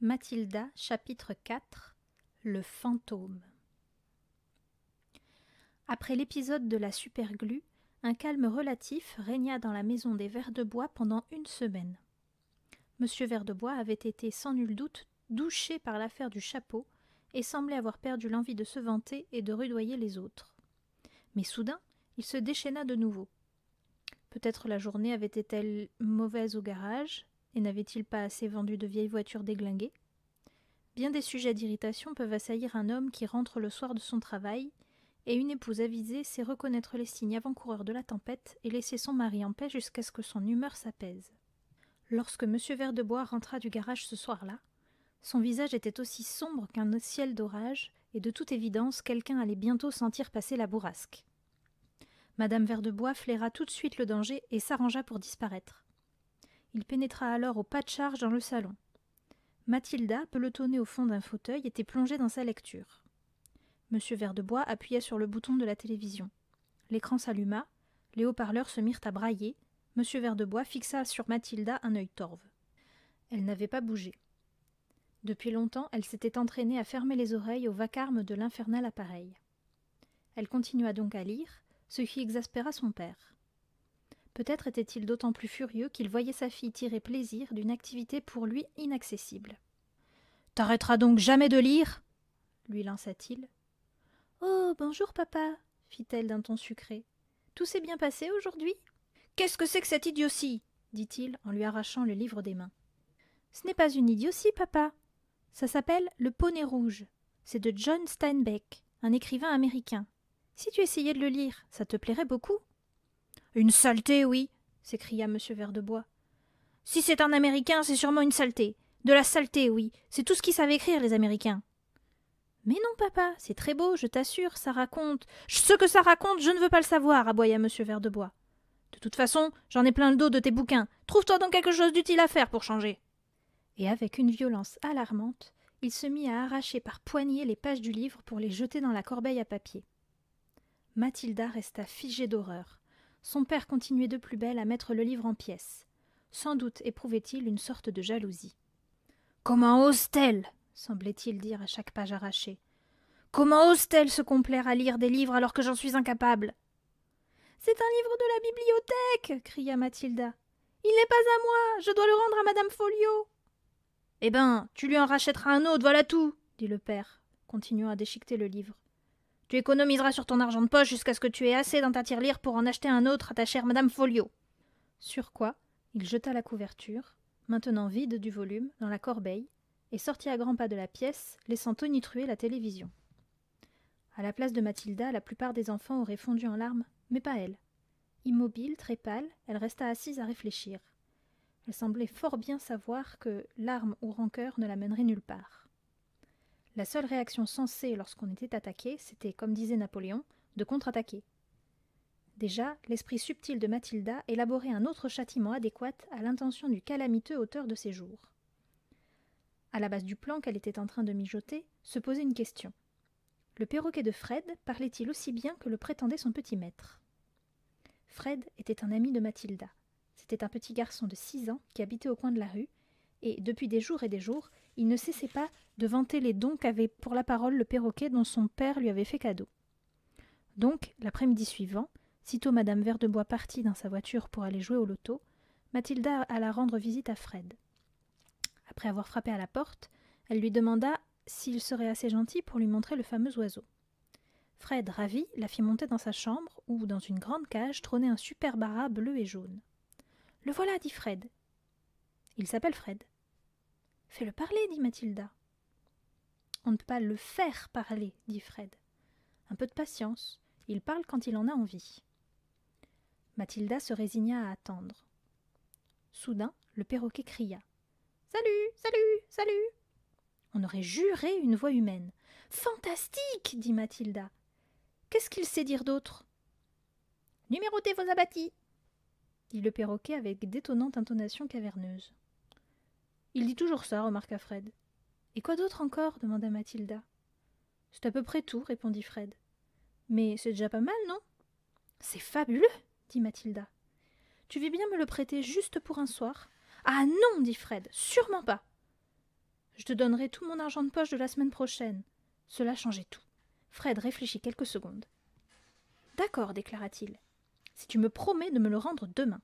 Mathilda chapitre 4 Le fantôme Après l'épisode de la superglue, un calme relatif régna dans la maison des Verdebois pendant une semaine. M. Verdebois avait été sans nul doute douché par l'affaire du chapeau et semblait avoir perdu l'envie de se vanter et de rudoyer les autres. Mais soudain, il se déchaîna de nouveau. Peut-être la journée avait-elle mauvaise au garage, et n'avait-il pas assez vendu de vieilles voitures déglinguées Bien des sujets d'irritation peuvent assaillir un homme qui rentre le soir de son travail, et une épouse avisée sait reconnaître les signes avant-coureurs de la tempête et laisser son mari en paix jusqu'à ce que son humeur s'apaise. Lorsque M. Verdebois rentra du garage ce soir-là, son visage était aussi sombre qu'un ciel d'orage, et de toute évidence quelqu'un allait bientôt sentir passer la bourrasque. Madame Verdebois flaira tout de suite le danger et s'arrangea pour disparaître. Il pénétra alors au pas de charge dans le salon. Mathilda, pelotonnée au fond d'un fauteuil, était plongée dans sa lecture. M. Verdebois appuya sur le bouton de la télévision. L'écran s'alluma, les haut-parleurs se mirent à brailler, M. Verdebois fixa sur Mathilda un œil torve. Elle n'avait pas bougé. Depuis longtemps, elle s'était entraînée à fermer les oreilles au vacarme de l'infernal appareil. Elle continua donc à lire, ce qui exaspéra son père. Peut-être était-il d'autant plus furieux qu'il voyait sa fille tirer plaisir d'une activité pour lui inaccessible. T'arrêteras donc jamais de lire lui lança-t-il. Oh, bonjour, papa fit-elle d'un ton sucré. Tout s'est bien passé aujourd'hui Qu'est-ce que c'est que cette idiotie dit-il en lui arrachant le livre des mains. Ce n'est pas une idiotie, papa. Ça s'appelle Le Poney Rouge. C'est de John Steinbeck, un écrivain américain. Si tu essayais de le lire, ça te plairait beaucoup. Une saleté, oui, s'écria M. Verdebois. Si c'est un Américain, c'est sûrement une saleté. De la saleté, oui. C'est tout ce qu'ils savent écrire, les Américains. Mais non, papa, c'est très beau, je t'assure, ça raconte. Ce que ça raconte, je ne veux pas le savoir, aboya M. Verdebois. De toute façon, j'en ai plein le dos de tes bouquins. Trouve-toi donc quelque chose d'utile à faire pour changer. Et avec une violence alarmante, il se mit à arracher par poignées les pages du livre pour les jeter dans la corbeille à papier. Mathilda resta figée d'horreur. Son père continuait de plus belle à mettre le livre en pièces. Sans doute éprouvait-il une sorte de jalousie. Comment ose-t-elle semblait-il dire à chaque page arrachée. Comment ose-t-elle se complaire à lire des livres alors que j'en suis incapable C'est un livre de la bibliothèque cria Mathilda. Il n'est pas à moi, je dois le rendre à Madame Folio. Eh ben, tu lui en rachèteras un autre, voilà tout, dit le père, continuant à déchiqueter le livre. Tu économiseras sur ton argent de poche jusqu'à ce que tu aies assez dans ta tirelire pour en acheter un autre à ta chère Madame Folio. Sur quoi il jeta la couverture, maintenant vide du volume, dans la corbeille, et sortit à grands pas de la pièce, laissant tonitruer la télévision. À la place de Mathilda, la plupart des enfants auraient fondu en larmes, mais pas elle. Immobile, très pâle, elle resta assise à réfléchir. Elle semblait fort bien savoir que larmes ou rancœur ne la mèneraient nulle part. La seule réaction sensée lorsqu'on était attaqué, c'était, comme disait Napoléon, de contre-attaquer. Déjà, l'esprit subtil de Mathilda élaborait un autre châtiment adéquat à l'intention du calamiteux auteur de ses jours. À la base du plan qu'elle était en train de mijoter, se posait une question. Le perroquet de Fred parlait-il aussi bien que le prétendait son petit maître Fred était un ami de Mathilda. C'était un petit garçon de six ans qui habitait au coin de la rue, et depuis des jours et des jours, il ne cessait pas de vanter les dons qu'avait pour la parole le perroquet dont son père lui avait fait cadeau. Donc, l'après-midi suivant, sitôt Madame Verdebois partit dans sa voiture pour aller jouer au loto, Mathilda alla rendre visite à Fred. Après avoir frappé à la porte, elle lui demanda s'il serait assez gentil pour lui montrer le fameux oiseau. Fred, ravi, la fit monter dans sa chambre où, dans une grande cage, trônait un superbe ara bleu et jaune. Le voilà, dit Fred. Il s'appelle Fred, Fais-le parler, dit Mathilda. On ne peut pas le faire parler, dit Fred. Un peu de patience, il parle quand il en a envie. Mathilda se résigna à attendre. Soudain, le perroquet cria. Salut, salut, salut. On aurait juré une voix humaine. Fantastique. dit Mathilda. Qu'est-ce qu'il sait dire d'autre? Numérotez vos abattis. dit le perroquet avec d'étonnante intonation caverneuse. Il dit toujours ça, remarqua Fred. Et quoi d'autre encore demanda Mathilda. C'est à peu près tout, répondit Fred. Mais c'est déjà pas mal, non C'est fabuleux, dit Mathilda. Tu veux bien me le prêter juste pour un soir Ah non, dit Fred, sûrement pas. Je te donnerai tout mon argent de poche de la semaine prochaine. Cela changeait tout. Fred réfléchit quelques secondes. D'accord, déclara-t-il, si tu me promets de me le rendre demain.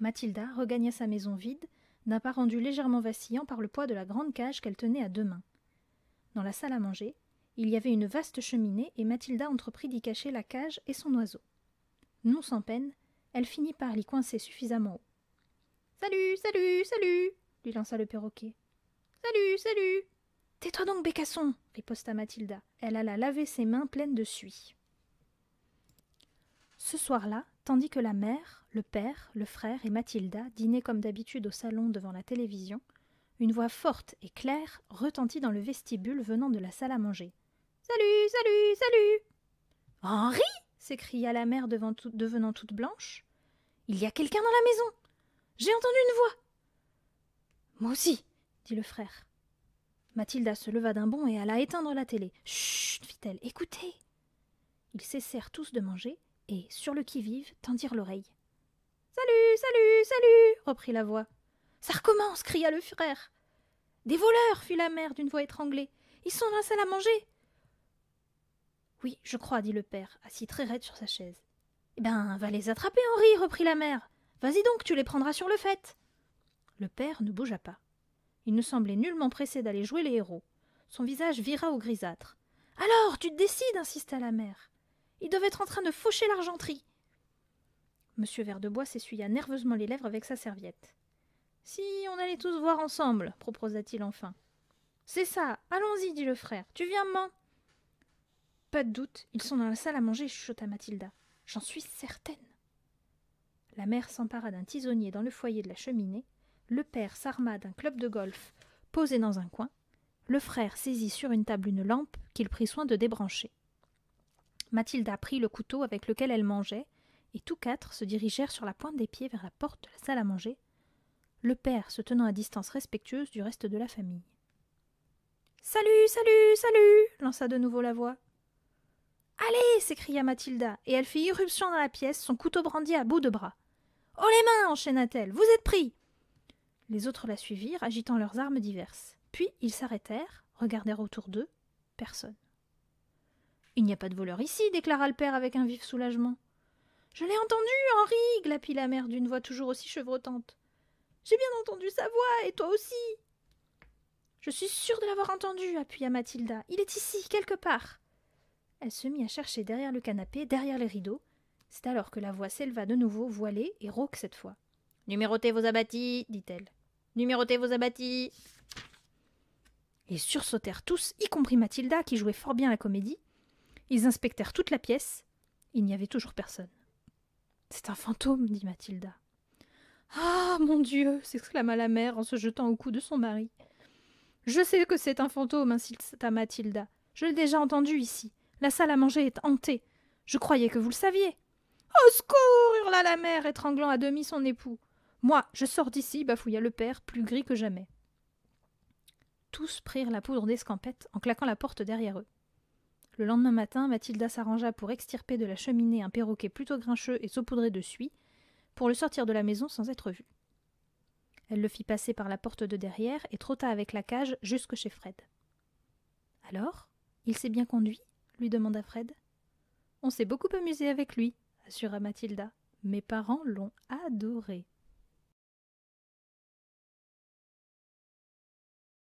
Mathilda regagna sa maison vide n'a pas rendu légèrement vacillant par le poids de la grande cage qu'elle tenait à deux mains. Dans la salle à manger, il y avait une vaste cheminée et Mathilda entreprit d'y cacher la cage et son oiseau. Non sans peine, elle finit par l'y coincer suffisamment haut. Salut, salut, salut lui lança le perroquet. Salut, salut Tais-toi donc, Bécasson riposta Mathilda. Elle alla laver ses mains pleines de suie. Ce soir-là, tandis que la mère, le père, le frère et Mathilda dînaient comme d'habitude au salon devant la télévision, une voix forte et claire retentit dans le vestibule venant de la salle à manger. Salut, salut, salut Henri s'écria la mère devenant toute blanche. Il y a quelqu'un dans la maison J'ai entendu une voix Moi aussi dit le frère. Mathilda se leva d'un bond et alla éteindre la télé. Chut fit-elle, écoutez Ils cessèrent tous de manger et, sur le qui-vive, tendirent l'oreille. Salut, salut, salut reprit la voix. Ça recommence cria le frère. Des voleurs fit la mère d'une voix étranglée. Ils sont dans la salle à manger Oui, je crois, dit le père, assis très raide sur sa chaise. Eh ben, va les attraper, Henri reprit la mère. Vas-y donc, tu les prendras sur le fait. Le père ne bougea pas. Il ne semblait nullement pressé d'aller jouer les héros. Son visage vira au grisâtre. Alors, tu te décides insista la mère. Il devait être en train de faucher l'argenterie. Monsieur Verdebois s'essuya nerveusement les lèvres avec sa serviette. Si on allait tous voir ensemble, proposa-t-il enfin. C'est ça, allons-y, dit le frère. Tu viens, maman Pas de doute, ils sont dans la salle à manger, chuchota Mathilda. J'en suis certaine. La mère s'empara d'un tisonnier dans le foyer de la cheminée, le père s'arma d'un club de golf posé dans un coin, le frère saisit sur une table une lampe qu'il prit soin de débrancher. Mathilda prit le couteau avec lequel elle mangeait, et tous quatre se dirigèrent sur la pointe des pieds vers la porte de la salle à manger, le père se tenant à distance respectueuse du reste de la famille. Salut, salut, salut lança de nouveau la voix. Allez s'écria Mathilda, et elle fit irruption dans la pièce, son couteau brandi à bout de bras. Oh les mains enchaîna-t-elle, vous êtes pris Les autres la suivirent, agitant leurs armes diverses. Puis ils s'arrêtèrent, regardèrent autour d'eux, personne. Il n'y a pas de voleur ici, déclara le père avec un vif soulagement. Je l'ai entendu, Henri, glapit la mère d'une voix toujours aussi chevrotante. J'ai bien entendu sa voix, et toi aussi. Je suis sûre de l'avoir entendu, appuya Mathilda. Il est ici, quelque part. Elle se mit à chercher derrière le canapé, derrière les rideaux. C'est alors que la voix s'éleva de nouveau, voilée et rauque cette fois. Numérotez vos abattis, dit-elle. Numérotez vos abattis. Ils sursautèrent tous, y compris Mathilda, qui jouait fort bien la comédie, ils inspectèrent toute la pièce. Il n'y avait toujours personne. C'est un fantôme, dit Mathilda. Ah. Mon Dieu. s'exclama la mère en se jetant au cou de son mari. Je sais que c'est un fantôme, insista Mathilda. Je l'ai déjà entendu ici. La salle à manger est hantée. Je croyais que vous le saviez. Au secours. hurla la mère, étranglant à demi son époux. Moi, je sors d'ici, bafouilla le père, plus gris que jamais. Tous prirent la poudre d'escampette en claquant la porte derrière eux. Le lendemain matin, Mathilda s'arrangea pour extirper de la cheminée un perroquet plutôt grincheux et saupoudré de suie, pour le sortir de la maison sans être vu. Elle le fit passer par la porte de derrière et trotta avec la cage jusque chez Fred. Alors Il s'est bien conduit lui demanda Fred. On s'est beaucoup amusé avec lui, assura Mathilda. Mes parents l'ont adoré.